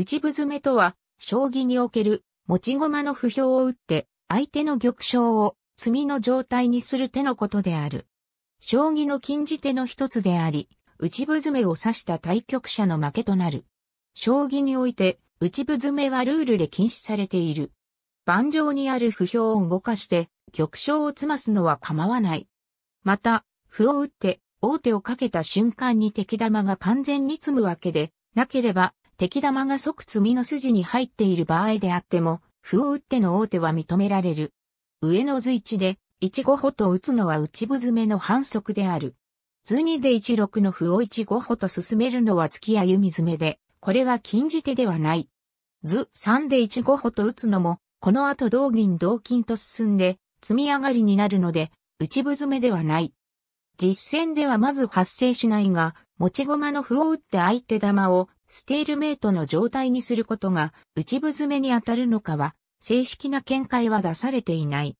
打ち詰めとは、将棋における持ち駒の不評を打って、相手の玉将を積みの状態にする手のことである。将棋の禁じ手の一つであり、打ち詰めを指した対局者の負けとなる。将棋において、打ち詰めはルールで禁止されている。盤上にある不評を動かして、玉将を詰ますのは構わない。また、歩を打って、王手をかけた瞬間に敵玉が完全に詰むわけで、なければ、敵玉が即詰みの筋に入っている場合であっても、歩を打っての王手は認められる。上の図1で、1五歩と打つのは内部詰めの反則である。図2で1六の歩を1五歩と進めるのは突き弓詰めで、これは禁じ手ではない。図3で1五歩と打つのも、この後同銀同金と進んで、積み上がりになるので、内部詰めではない。実戦ではまず発生しないが、持ち駒の歩を打って相手玉をステールメイトの状態にすることが内部詰めに当たるのかは、正式な見解は出されていない。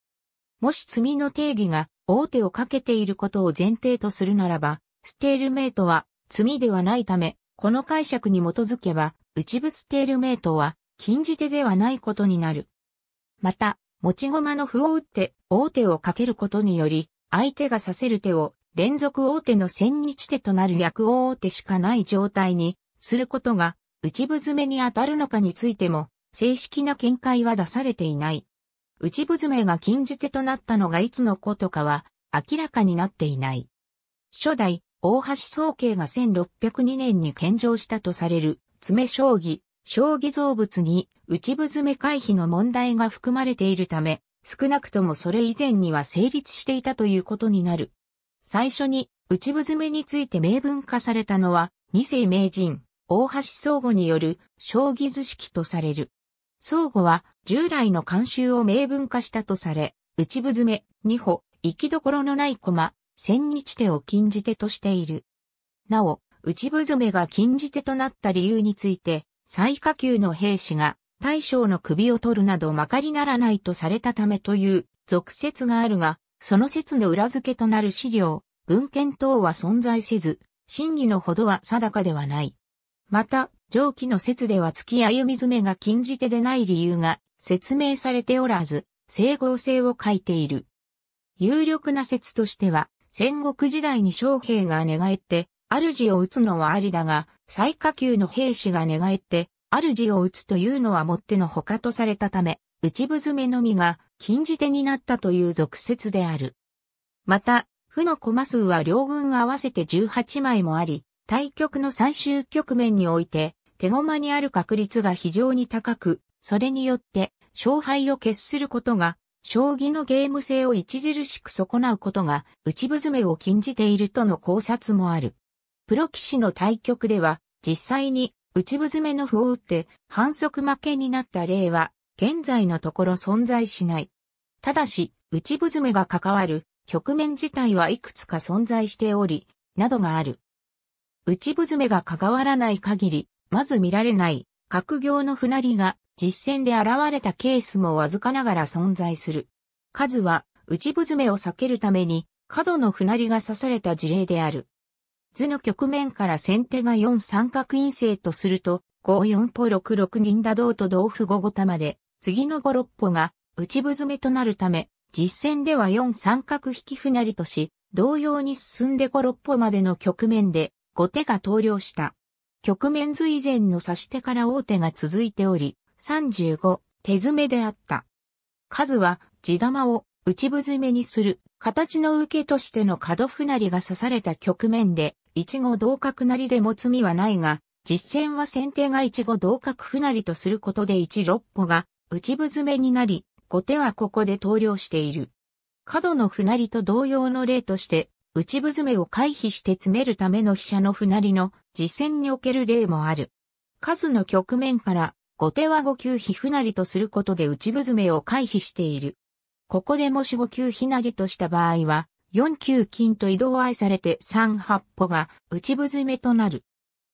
もし積みの定義が大手をかけていることを前提とするならば、ステールメイトは積ではないため、この解釈に基づけば、内部ステールメイトは禁じ手ではないことになる。また、持ち駒の歩を打って大手をかけることにより、相手が指せる手を連続大手の千日手となる役大手しかない状態にすることが内部詰めに当たるのかについても正式な見解は出されていない。内部詰めが禁じ手となったのがいつのことかは明らかになっていない。初代大橋宗慶が1602年に献上したとされる詰将棋、将棋造物に内部詰め回避の問題が含まれているため、少なくともそれ以前には成立していたということになる。最初に内部詰めについて明文化されたのは、二世名人、大橋相互による将棋図式とされる。相互は従来の慣習を明文化したとされ、内部詰め、二歩、行きどころのない駒、千日手を禁じ手としている。なお、内部詰めが禁じ手となった理由について、最下級の兵士が大将の首を取るなどまかりならないとされたためという俗説があるが、その説の裏付けとなる資料、文献等は存在せず、真偽のほどは定かではない。また、上記の説では月歩み詰めが禁じ手でない理由が説明されておらず、整合性を欠いている。有力な説としては、戦国時代に将兵が寝返って、主を撃つのはありだが、最下級の兵士が寝返って、主を撃つというのはもってのほかとされたため、内部詰めのみが禁じ手になったという俗説である。また、負の駒数は両軍合わせて18枚もあり、対局の最終局面において、手駒にある確率が非常に高く、それによって勝敗を決することが、将棋のゲーム性を著しく損なうことが、内部詰めを禁じているとの考察もある。プロ棋士の対局では、実際に内部詰めの歩を打って反則負けになった例は現在のところ存在しない。ただし、内部詰めが関わる局面自体はいくつか存在しており、などがある。内部詰めが関わらない限り、まず見られない、各行の不なりが実践で現れたケースもわずかながら存在する。数は内部詰めを避けるために、角の不なりが刺された事例である。図の局面から先手が4三角陰性とすると、5四歩6六銀打道と同歩5五玉で、次の五六歩が内部詰めとなるため、実戦では四三角引き不なりとし、同様に進んで五六歩までの局面で、後手が投了した。局面図以前の指し手から大手が続いており、35、手詰めであった。数は、地玉を内部詰めにする、形の受けとしての角不なりが刺された局面で、一五同角なりでも罪はないが、実戦は先手が一五同角不なりとすることで一六歩が内部詰めになり、後手はここで投了している。角のな成と同様の例として、内部詰めを回避して詰めるための飛車のな成の実戦における例もある。数の局面から、後手は五九飛な成とすることで内部詰めを回避している。ここでもし五九飛成とした場合は、4九金と移動愛されて3八歩が内部詰めとなる。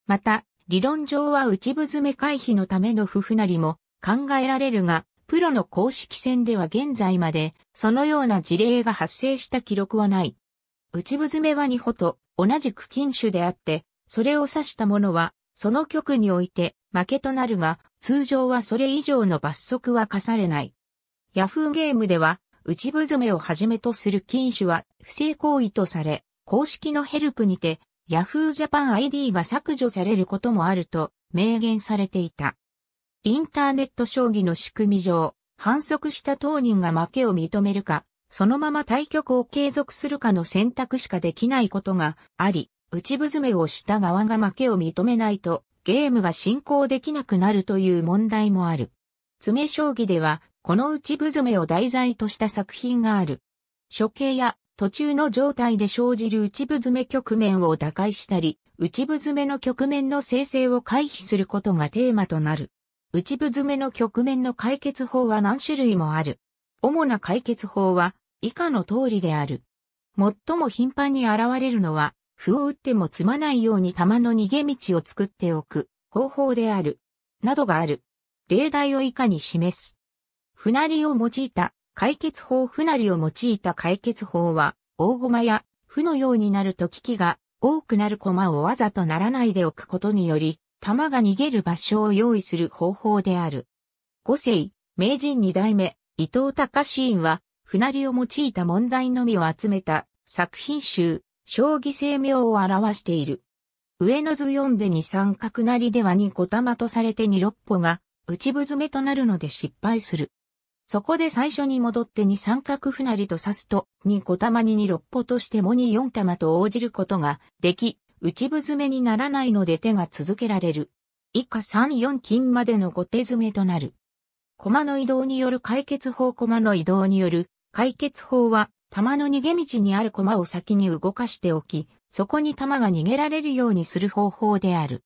また、理論上は内部詰め回避のための不な成も考えられるが、プロの公式戦では現在まで、そのような事例が発生した記録はない。内部爪は二歩と同じく禁酒であって、それを指した者は、その局において負けとなるが、通常はそれ以上の罰則は課されない。ヤフーゲームでは、内部爪をはじめとする禁酒は不正行為とされ、公式のヘルプにて、ヤフージャパン ID が削除されることもあると明言されていた。インターネット将棋の仕組み上、反則した当人が負けを認めるか、そのまま対局を継続するかの選択しかできないことがあり、打ち詰めをした側が負けを認めないと、ゲームが進行できなくなるという問題もある。詰将棋では、この打ち詰めを題材とした作品がある。処刑や途中の状態で生じる打ち詰め局面を打開したり、打ち詰めの局面の生成を回避することがテーマとなる。内部詰めの局面の解決法は何種類もある。主な解決法は以下の通りである。最も頻繁に現れるのは、歩を打っても詰まないように玉の逃げ道を作っておく方法である。などがある。例題を以下に示す。不なりを用いた解決法不なりを用いた解決法は、大駒や歩のようになると危機が多くなる駒をわざとならないでおくことにより、弾が逃げる場所を用意する方法である。五世、名人二代目、伊藤隆院は、船りを用いた問題のみを集めた作品集、将棋生命を表している。上の図読んで二三角成では二小玉とされて二六歩が内部詰めとなるので失敗する。そこで最初に戻って二三角船りと指すと二小玉に二六歩としても二四玉と応じることができ、内部詰めにならないので手が続けられる。以下3、4金までの5手詰めとなる。駒の移動による解決法駒の移動による解決法は、玉の逃げ道にある駒を先に動かしておき、そこに玉が逃げられるようにする方法である。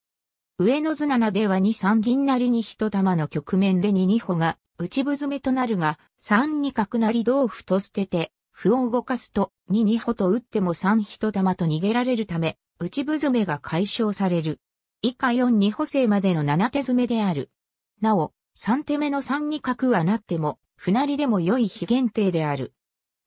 上の図7では2、3銀りに1玉の局面で2、2歩が内部詰めとなるが、3、2角なり同歩と捨てて、歩を動かすと、2、2歩と打っても3一玉と逃げられるため、内部詰めが解消される。以下4、2歩制までの7手詰めである。なお、3手目の3二角はなっても、不なりでも良い非限定である。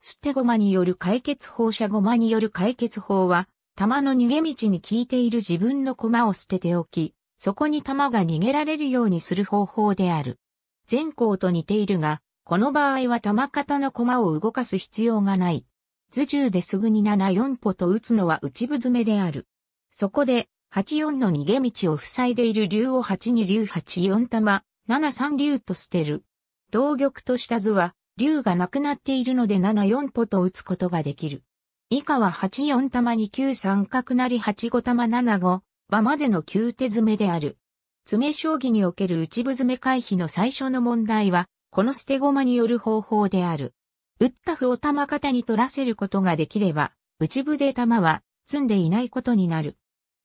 捨て駒による解決法射駒による解決法は、玉の逃げ道に効いている自分の駒を捨てておき、そこに玉が逃げられるようにする方法である。前項と似ているが、この場合は玉型の駒を動かす必要がない。図10ですぐに7、4歩と打つのは内部詰めである。そこで、8、4の逃げ道を塞いでいる竜を8、2竜8、4玉、7、3竜と捨てる。同玉とした図は、竜がなくなっているので7、4歩と打つことができる。以下は8、4玉に9、三角なり8、5玉7、5、場までの9手詰めである。詰将棋における内部詰め回避の最初の問題は、この捨て駒による方法である。打った歩を玉型に取らせることができれば、内部で玉は積んでいないことになる。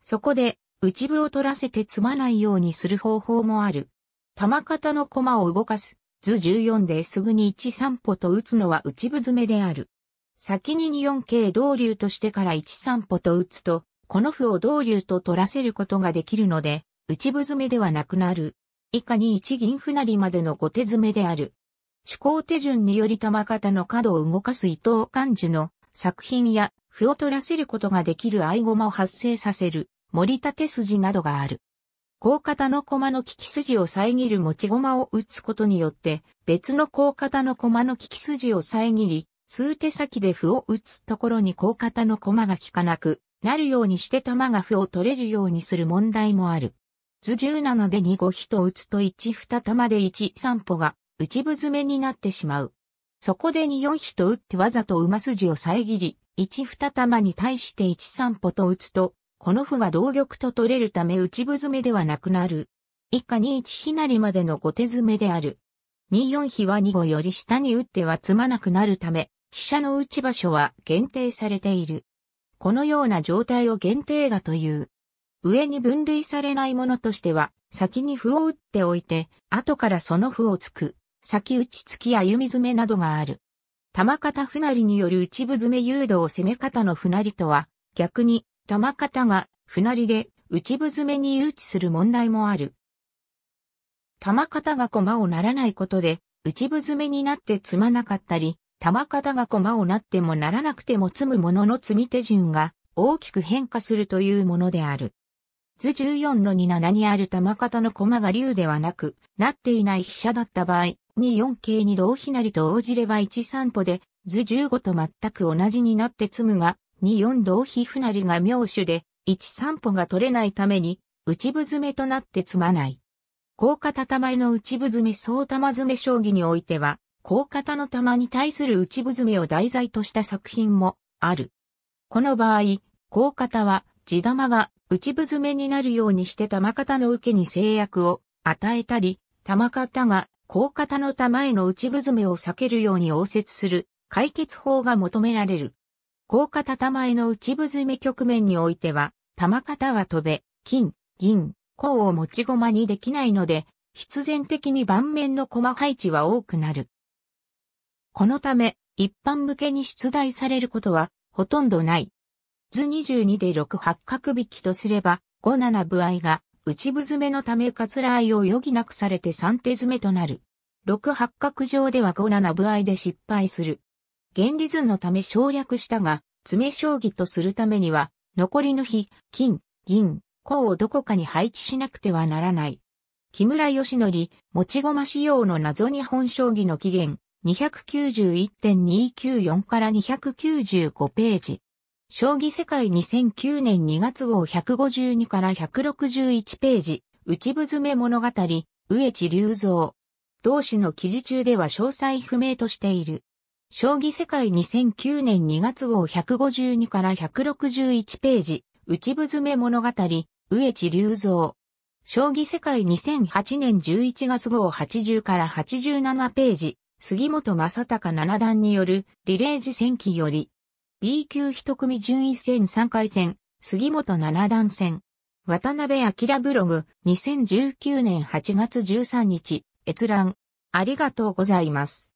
そこで、内部を取らせて積まないようにする方法もある。玉型の駒を動かす、図14ですぐに1三歩と打つのは内部詰めである。先に2 4系同流としてから1三歩と打つと、この歩を同流と取らせることができるので、内部詰めではなくなる。以下に一銀不成までの5手詰めである。趣向手順により玉方の角を動かす伊藤漢字の作品や歩を取らせることができる合駒を発生させる森立て筋などがある。高型の駒の利き筋を遮る持ち駒を打つことによって、別の高型の駒の利き筋を遮り、数手先で歩を打つところに高型の駒が効かなくなるようにして玉が歩を取れるようにする問題もある。図17で2五飛と打つと1二玉で1三歩が内部詰めになってしまう。そこで2四飛と打ってわざと馬筋を遮り、1二玉に対して1三歩と打つと、この歩が同玉と取れるため内部詰めではなくなる。以下に1ひなりまでの後手詰めである。2四飛は2五より下に打っては詰まなくなるため、飛車の打ち場所は限定されている。このような状態を限定打という。上に分類されないものとしては、先に歩を打っておいて、後からその歩を突く、先打ち突きや弓詰めなどがある。玉方不なりによる内部詰め誘導攻め方の不なりとは、逆に、玉方が不なりで内部詰めに誘致する問題もある。玉方が駒をならないことで、内部詰めになって詰まなかったり、玉方が駒をなってもならなくても詰むものの積み手順が大きく変化するというものである。図14の27にある玉型の駒が竜ではなく、なっていない飛車だった場合、24桂に同飛成と応じれば13歩で、図15と全く同じになって積むが、24同飛不成が妙手で、13歩が取れないために、内部詰めとなって積まない。高型玉の内部詰め総玉詰め将棋においては、高型の玉に対する内部詰めを題材とした作品もある。この場合、高型は地玉が内部詰めになるようにして玉型の受けに制約を与えたり、玉型が高型の玉への内部詰めを避けるように応接する解決法が求められる。高型玉への内部詰め局面においては、玉型は飛べ、金、銀、鉱を持ち駒にできないので、必然的に盤面の駒配置は多くなる。このため、一般向けに出題されることはほとんどない。図22で6八角引きとすれば、5七歩合が、内部詰めのためかつらいを余儀なくされて3手詰めとなる。6八角上では5七歩合で失敗する。原理図のため省略したが、詰将棋とするためには、残りの日、金、銀、甲をどこかに配置しなくてはならない。木村義則、持ち駒仕様の謎日本将棋の起源、291.294から295ページ。将棋世界2009年2月号152から161ページ、内部詰め物語、植地隆造。同氏の記事中では詳細不明としている。将棋世界2009年2月号152から161ページ、内部詰め物語、植地隆造。将棋世界2008年11月号80から87ページ、杉本正隆七段によるリレージ戦記より、B 級一組順位戦3回戦、杉本七段戦。渡辺明ブログ、2019年8月13日、閲覧。ありがとうございます。